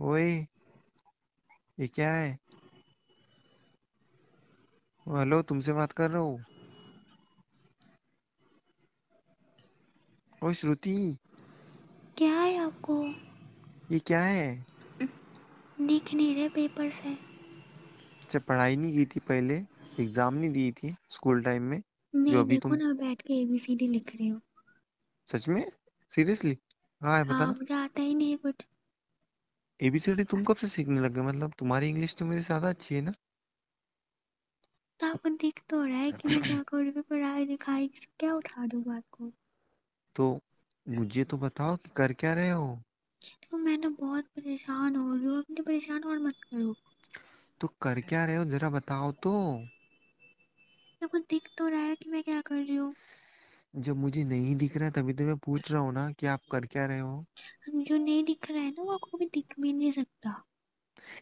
वही ये क्या है हेलो तुमसे बात कर रहा हूँ ओ श्रुति क्या है आपको ये क्या है दिख नहीं रहे पेपर से अच्छा पढ़ाई नहीं की थी पहले एग्जाम नहीं दी थी स्कूल टाइम में मैं जो अभी देखो तुम ना बैठ के एबीसीडी लिख रही हो सच में सीरियसली हाँ बता हाँ मुझे आता ही नहीं कुछ एबीसीडी तुम कब से सीखने लग गए मतलब तुम्हारी इंग्लिश तो मेरे ज्यादा अच्छी है ना तो आपको दिख तो रहा है कि मैं क्या करूँ मैं पढ़ाई लिखाई से क्या उठा दूँ बात को तो मुझे तो बताओ कि कर क्या रहे हो तो मैं ना बहुत परेशान हो रही हूँ अपने परेशान और मत करो तो कर क्या रहे हो जरा बताओ तो आपको दिख तो रहा है कि मैं क्या कर रही हूँ जब मुझे नहीं दिख रहा तभी तो मैं पूछ रहा हूँ ना कि आप कर क्या रहे हो जो नहीं दिख रहा है ना वो आपको भी दिख भी नहीं सकता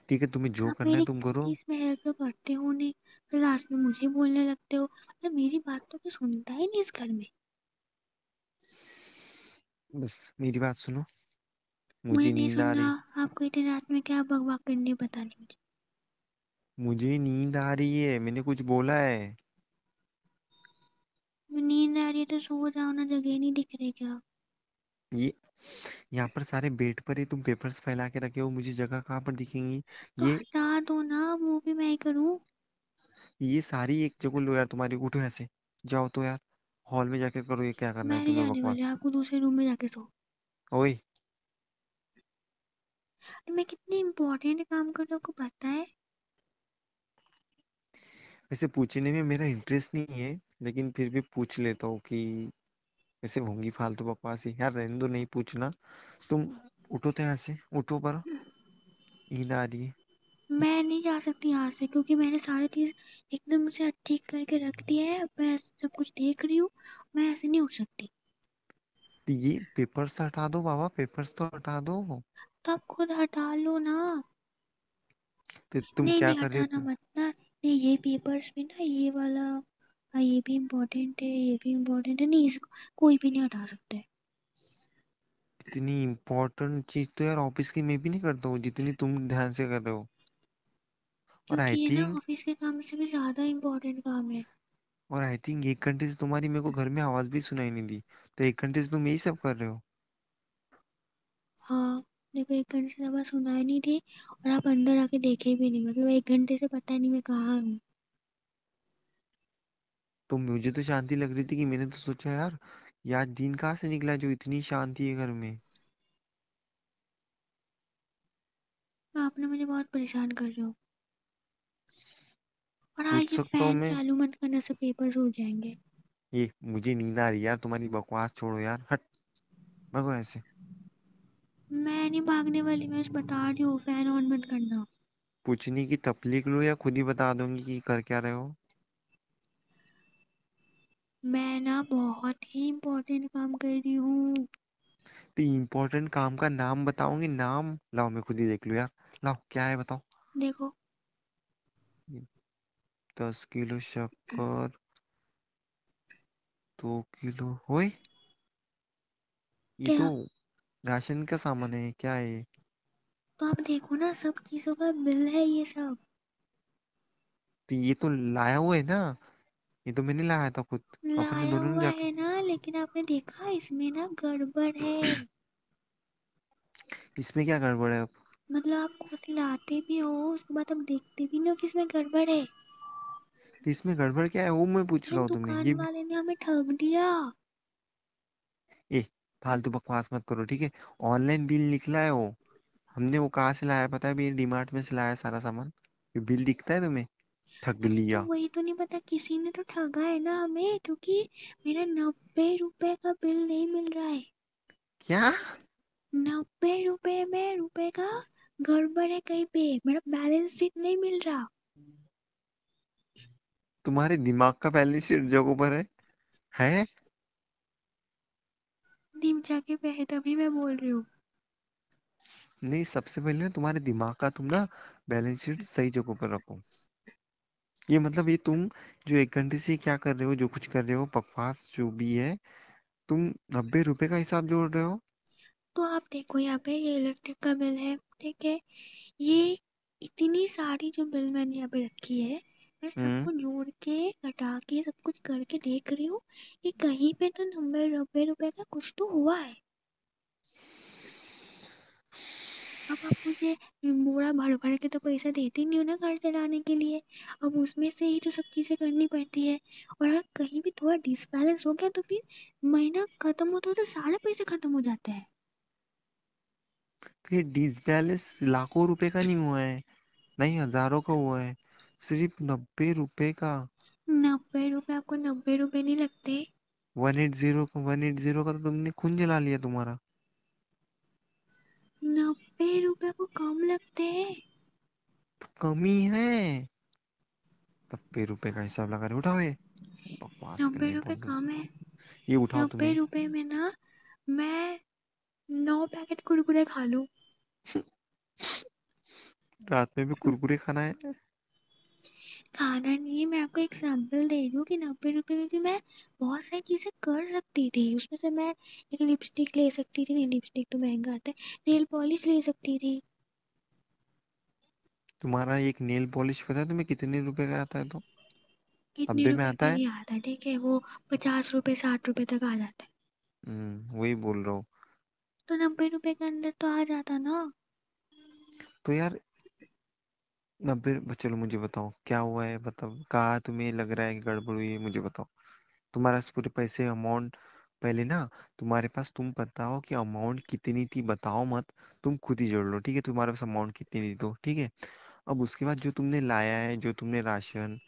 ठीक है तुम्हें जो आप करना है तुम करो इसमें हेल्प तो करते हो नहीं फिर लास्ट में मुझे बोलने लगते हो मतलब मेरी बात तो कोई सुनता ही नहीं इस घर में बस मेरी बात सुनो मुझे नींद आ रही आपको इतनी रात में क्या बकवाक करने बता नहीं मुझे नींद आ रही है मैंने कुछ बोला है नींद आ रही है तो सो जाओ ना जगह नहीं दिख रही क्या ये यहाँ पर सारे बेड पर ही तुम पेपर्स फैला के रखे हो मुझे जगह कहाँ पर दिखेंगी तो ये हटा दो ना वो भी मैं करूँ ये सारी एक जगह लो यार तुम्हारी उठो ऐसे जाओ तो यार हॉल में जाके करो ये क्या करना मैं है नहीं तुम्हें जाने वाली बकवास आपको दूसरे रूम में जाके सो ओए मैं कितनी इम्पोर्टेंट काम कर रही हूँ आपको पता है वैसे पूछने में मेरा इंटरेस्ट नहीं है लेकिन फिर भी पूछ लेता हूँ कि ऐसे होंगी फालतू बकवास ही यार रहने दो नहीं पूछना तुम उठो तो यहाँ से उठो पर ईद आ रही है मैं नहीं जा सकती यहाँ से क्योंकि मैंने सारी चीज एकदम से ठीक करके रख दी है मैं सब कुछ देख रही हूँ मैं ऐसे नहीं उठ सकती तो ये पेपर्स तो हटा दो बाबा पेपर्स तो हटा दो तो आप खुद हटा लो ना तो तुम नहीं, क्या नहीं, कर रहे हो मत ना नहीं ये पेपर्स भी ना ये वाला हाँ ये भी इम्पोर्टेंट है ये भी इम्पोर्टेंट है नहीं इसको कोई भी नहीं हटा सकता है इतनी इम्पोर्टेंट चीज तो यार ऑफिस की मैं भी नहीं करता हूँ जितनी तुम ध्यान से कर रहे हो और आई थिंक ऑफिस के काम से भी ज्यादा इम्पोर्टेंट काम है और आई थिंक एक घंटे से तुम्हारी मेरे को घर में आवाज भी सुनाई नहीं दी तो एक घंटे से तुम यही सब कर रहे हो हाँ अपने को एक घंटे से आवाज़ सुनाई नहीं थी और आप अंदर आके देखे भी नहीं मतलब एक घंटे से पता नहीं मैं कहाँ हूँ तो मुझे तो शांति लग रही थी कि मैंने तो सोचा यार यार दिन कहाँ से निकला जो इतनी शांति है घर में तो आपने मुझे बहुत परेशान कर रहे हो और आज हाँ, ये सकता हूँ फैन मैं चालू मत करना से पेपर हो जाएंगे ये मुझे नींद आ रही यार तुम्हारी बकवास छोड़ो यार हट भगो ऐसे मैं नहीं भागने वाली मैं बता रही हूँ फैन ऑन मत करना पूछने की तकलीफ लो या खुद ही बता दूंगी कि कर क्या रहे हो मैं ना बहुत ही इम्पोर्टेंट काम कर रही हूँ तो इम्पोर्टेंट काम का नाम बताऊंगी नाम लाओ मैं खुद ही देख लूँ यार लाओ क्या है बताओ देखो दस किलो शक्कर दो किलो हो ये तो राशन का सामान है क्या है तो आप देखो ना सब चीजों का बिल है ये सब तो ये तो लाया हुआ है ना ये तो मैंने लाया था खुद अपन लाया दोनों ने हुआ जाके है ना लेकिन आपने देखा इसमें ना गड़बड़ है इसमें क्या गड़बड़ है अब मतलब आप खुद लाते भी हो उसके बाद आप देखते भी नहीं हो कि इसमें गड़बड़ है तो इसमें गड़बड़ क्या है वो मैं पूछ रहा हूँ तुम्हें दुकान ये वाले ने हमें ठग दिया ए फालतू बकवास मत करो ठीक है ऑनलाइन बिल निकला है वो हमने वो कहा से लाया पता है डी मार्ट में से लाया सारा सामान ये बिल दिखता है तुम्हें ठग लिया वही तो नहीं पता किसी ने तो ठगा है ना हमें क्योंकि मेरा नब्बे रुपए का बिल नहीं मिल रहा है क्या नब्बे रुपए में रुपए का गड़बड़ है कहीं पे मेरा बैलेंस शीट नहीं मिल रहा तुम्हारे दिमाग का बैलेंस शीट जगह पर है है नीम जाके पे तभी मैं बोल रही हूँ नहीं सबसे पहले ना तुम्हारे दिमाग का तुम ना बैलेंस शीट सही जगह पर रखो ये मतलब ये तुम जो एक घंटे से क्या कर रहे हो जो कुछ कर रहे हो पकवास जो भी है तुम नब्बे रुपए का हिसाब जोड़ रहे हो तो आप देखो यहाँ पे ये इलेक्ट्रिक का बिल है ठीक है ये इतनी सारी जो बिल मैंने यहाँ पे रखी है मैं सबको जोड़ के घटा के सब कुछ करके देख रही हूँ कि कहीं पे तो नब्बे नब्बे रुपए का कुछ तो हुआ है अब आप मुझे बोरा भर भर के तो पैसा देते नहीं हो ना घर चलाने के लिए अब उसमें से ही तो सब चीज़ें करनी पड़ती है और अगर कहीं भी थोड़ा डिसबैलेंस हो गया तो फिर महीना खत्म होता है तो सारा पैसा खत्म हो जाता है तो ये डिसबैलेंस लाखों रुपए का नहीं हुआ है नहीं हजारों का हुआ है सिर्फ नब्बे रुपए का नब्बे रुपए आपको नब्बे रुपए नहीं लगते one eight zero one eight zero का तो तुमने खून जला लिया तुम्हारा नब्बे रुपए को कम लगते हैं तो कमी है नब्बे रुपए का हिसाब लगा रहे उठाओ ये बकवास नब्बे करने रुपए बंद कम है ये उठाओ नब्बे तुम रुपए में ना मैं नौ पैकेट कुरकुरे खा लू रात में भी कुरकुरे खाना है खाना नहीं है मैं आपको एग्जाम्पल दे रही हूँ कि नब्बे रुपये में भी मैं बहुत सारी चीज़ें कर सकती थी उसमें से मैं एक लिपस्टिक ले सकती थी नहीं लिपस्टिक तो महंगा आता है नेल पॉलिश ले सकती थी तुम्हारा एक नेल पॉलिश पता है तुम्हें कितने रुपए का आता है तो कितने नब्बे में रुपए आता का है नहीं आता ठीक है वो पचास रुपये साठ रुपये तक आ जाता है हम्म वही बोल रहा हूँ तो नब्बे रुपये के अंदर तो आ जाता ना तो यार ना फिर चलो मुझे बताओ क्या हुआ है बताओ मतलब कहा तुम्हें लग रहा है कि गड़बड़ हुई है मुझे बताओ तुम्हारा पूरे पैसे अमाउंट पहले ना तुम्हारे पास तुम बताओ कि अमाउंट कितनी थी बताओ मत तुम खुद ही जोड़ लो ठीक है तुम्हारे पास अमाउंट कितनी थी तो ठीक है अब उसके बाद जो तुमने लाया है जो तुमने राशन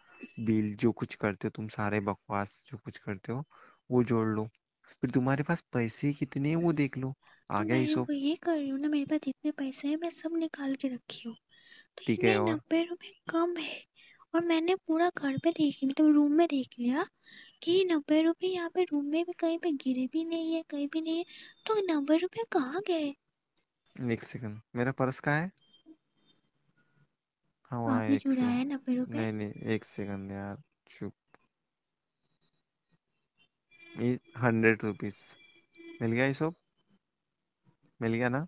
बिल जो कुछ करते हो तुम सारे बकवास जो कुछ करते हो वो जोड़ लो फिर तुम्हारे पास पैसे कितने हैं वो देख लो आ गया मैं ये वो सब ये कर रही हूँ ना मेरे पास जितने पैसे हैं मैं सब निकाल के रखी हूँ तो ठीक है और नब्बे रुपए कम है और मैंने पूरा घर पे देख लिया मतलब रूम में देख लिया कि नब्बे रुपए यहाँ पे रूम में भी कहीं पे गिरे भी नहीं है कहीं भी नहीं है तो नब्बे रुपए कहाँ गए एक सेकंड मेरा पर्स कहाँ है हाँ वहाँ एक चुराया है नब्बे रुपए नहीं नहीं एक सेकंड यार चुप ये हंड्रेड रुपीज मिल गया ये सब मिल गया ना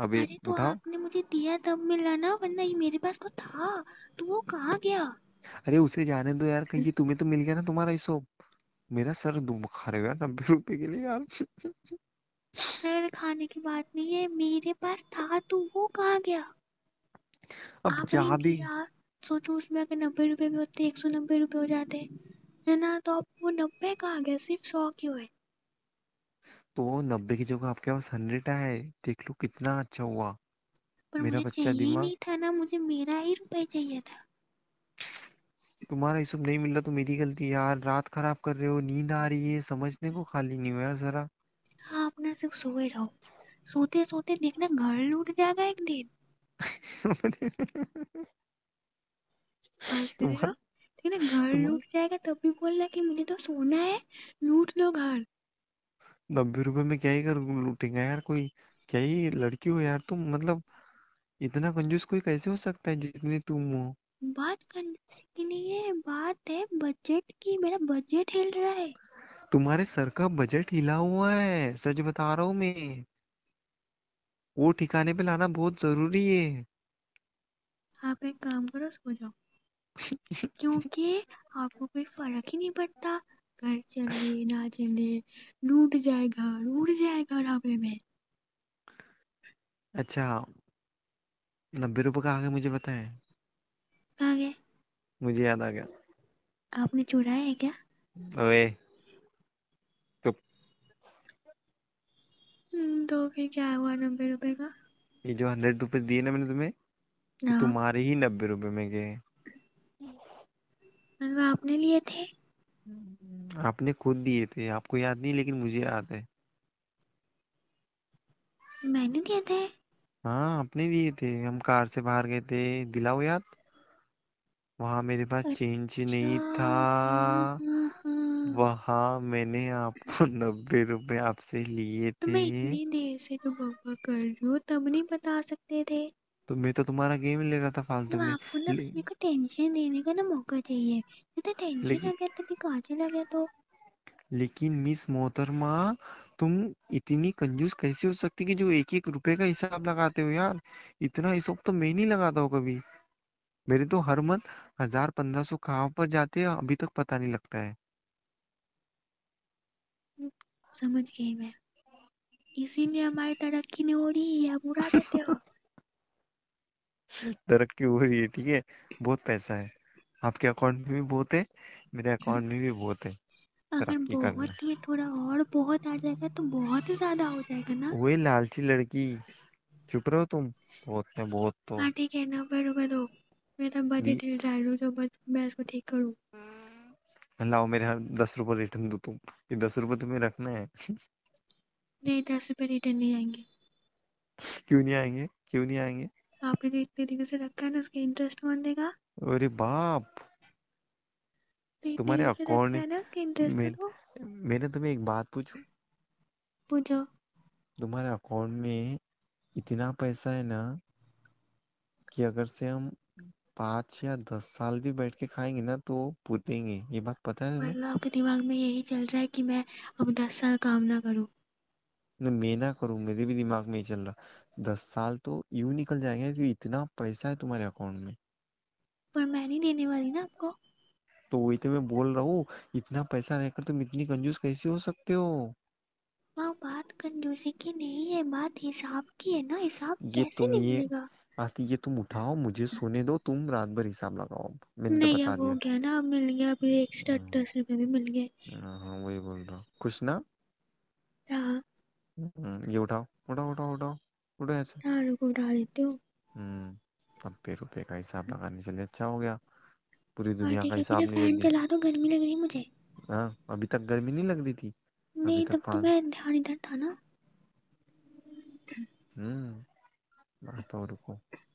अभी अरे तो उठा आपने मुझे दिया तब मिला ना वरना ये मेरे पास तो था तो वो कहाँ गया अरे उसे जाने दो यार कहीं तुम्हें तो मिल गया ना तुम्हारा हिस्सों मेरा सर दुम खा रहे हो यार नब्बे रुपए के लिए यार सर खाने की बात नहीं है मेरे पास था तो वो कहाँ गया अब आप जहाँ भी यार सोचो उसमें अगर नब्बे रुपए भी होते एक सौ नब्बे रुपए हो जाते है ना तो आप वो नब्बे कहाँ गया सिर्फ सौ क्यों है तो नब्बे की जगह आपके पास हंड्रेड आया है देख लो कितना अच्छा हुआ पर मेरा मुझे बच्चा चाहिए दिमाग नहीं था ना मुझे मेरा ही रुपए चाहिए था तुम्हारा ये सब नहीं मिल रहा तो मेरी गलती यार रात खराब कर रहे हो नींद आ रही है समझने को खाली नहीं हुआ जरा हाँ अपना सिर्फ सोए रहो सोते सोते देखना घर लूट जाएगा एक दिन हंस देखना घर लूट जाएगा तब भी बोलना कि मुझे तो सोना है लूट लो घर नब्बे रुपए में क्या ही कर लूटेगा यार कोई क्या ही लड़की हो यार तुम मतलब इतना कंजूस कोई कैसे हो सकता है जितनी तुम हो बात कंजूस की नहीं है बात है बजट की मेरा बजट हिल रहा है तुम्हारे सर का बजट हिला हुआ है सच बता रहा हूँ मैं वो ठिकाने पे लाना बहुत जरूरी है आप एक काम करो सो जाओ क्योंकि आपको कोई फर्क ही नहीं पड़ता कर चले ना चले लूट जाएगा लूट जाएगा रावे में अच्छा नब्बे रुपए का आगे मुझे पता है कहाँ गए मुझे याद आ गया आपने चुराया है क्या अबे तो हम्म, तो फिर क्या हुआ नब्बे रुपए का ये जो हंड्रेड रुपए दिए ना मैंने तुम्हें हाँ। तुम्हारे ही नब्बे रुपए में गए मतलब आपने लिए थे आपने खुद दिए थे आपको याद नहीं लेकिन मुझे याद है मैंने दिए थे हाँ आपने दिए थे हम कार से बाहर गए थे दिलाओ याद वहां मेरे पास चेंज अच्छा। नहीं था हाँ, वहां मैंने आपको नब्बे रुपए आपसे लिए थे तो मैं इतनी देर से तो बब्बा कर रही हूँ तब नहीं बता सकते थे तो मैं तो तुम्हारा गेम ले रहा था फालतू में आपको ना बस मेरे को टेंशन देने का ना मौका चाहिए तो टेंशन आ लेकिन गया तभी कहाँ चला गया तो लेकिन मिस मोहतरमा तुम इतनी कंजूस कैसे हो सकती कि जो एक एक रुपए का हिसाब लगाते हो यार इतना हिसाब तो मैं नहीं लगाता हूँ कभी मेरे तो हर मंथ हजार पंद्रह सौ कहाँ पर जाते हैं अभी तक पता नहीं लगता है समझ गई मैं इसीलिए हमारी तरक्की नहीं हो रही है बुरा कहते हो तरक्की हो रही है ठीक है बहुत पैसा है आपके अकाउंट में भी बहुत है मेरे अकाउंट में भी बहुत है अगर बहुत में थोड़ा और बहुत आ जाएगा तो बहुत ही ज्यादा हो जाएगा ना वही लालची लड़की चुप रहो तुम बहुत है बहुत तो हाँ ठीक है ना बरोबर हो मेरा बजट हिल रहा है जो बस मैं इसको ठीक करूँ लाओ मेरे हाथ दस रुपए रिटर्न दो तुम ये दस रुपए तुम्हें रखना है नहीं दस रुपये रिटर्न नहीं आएंगे क्यों नहीं आएंगे क्यों नहीं आएंगे आपने जो तो इतने दिनों से रखा है ना उसके इंटरेस्ट कौन देगा अरे बाप तो तुम्हारे अकाउंट है ना उसका इंटरेस्ट मैं, मैंने तुम्हें एक बात पूछू पूछो तुम्हारे अकाउंट में इतना पैसा है ना कि अगर से हम पांच या दस साल भी बैठ के खाएंगे ना तो पूतेंगे ये बात पता है मतलब आपके दिमाग में यही चल रहा है कि मैं अब दस साल काम ना करूं मैं ना करूं मेरे भी दिमाग में ही चल रहा दस साल तो यूं निकल जाएंगे कि इतना पैसा है तुम्हारे अकाउंट में पर मैं नहीं देने वाली ना आपको तो वही तो मैं बोल रहा हूँ इतना पैसा रहकर तुम इतनी कंजूस कैसे हो सकते हो वाह बात कंजूसी की नहीं है बात हिसाब की है ना हिसाब ये कैसे तुम ये निकलेगा आती ये तुम उठाओ मुझे सोने दो तुम रात भर हिसाब लगाओ मैंने तो नहीं बता अब हो दिया गया ना अब मिल गया अभी एक्स्ट्रा हम्म। दस रुपए भी मिल गए हाँ, हाँ वही बोल रहा हूँ खुश ना हाँ हम्म, ये उठाओ उठाओ उठाओ उठाओ थोड़ा ऐसे हाँ रुको उठा देती हूँ हम्म अब पे रुपए का हिसाब लगाने चले अच्छा हो गया पूरी हाँ, दुनिया का हिसाब नहीं फैन चला दो तो गर्मी लग रही मुझे हाँ अभी तक गर्मी नहीं लग रही थी नहीं तब तो मैं ध्यान इधर था ना हम्म बात तो और रुको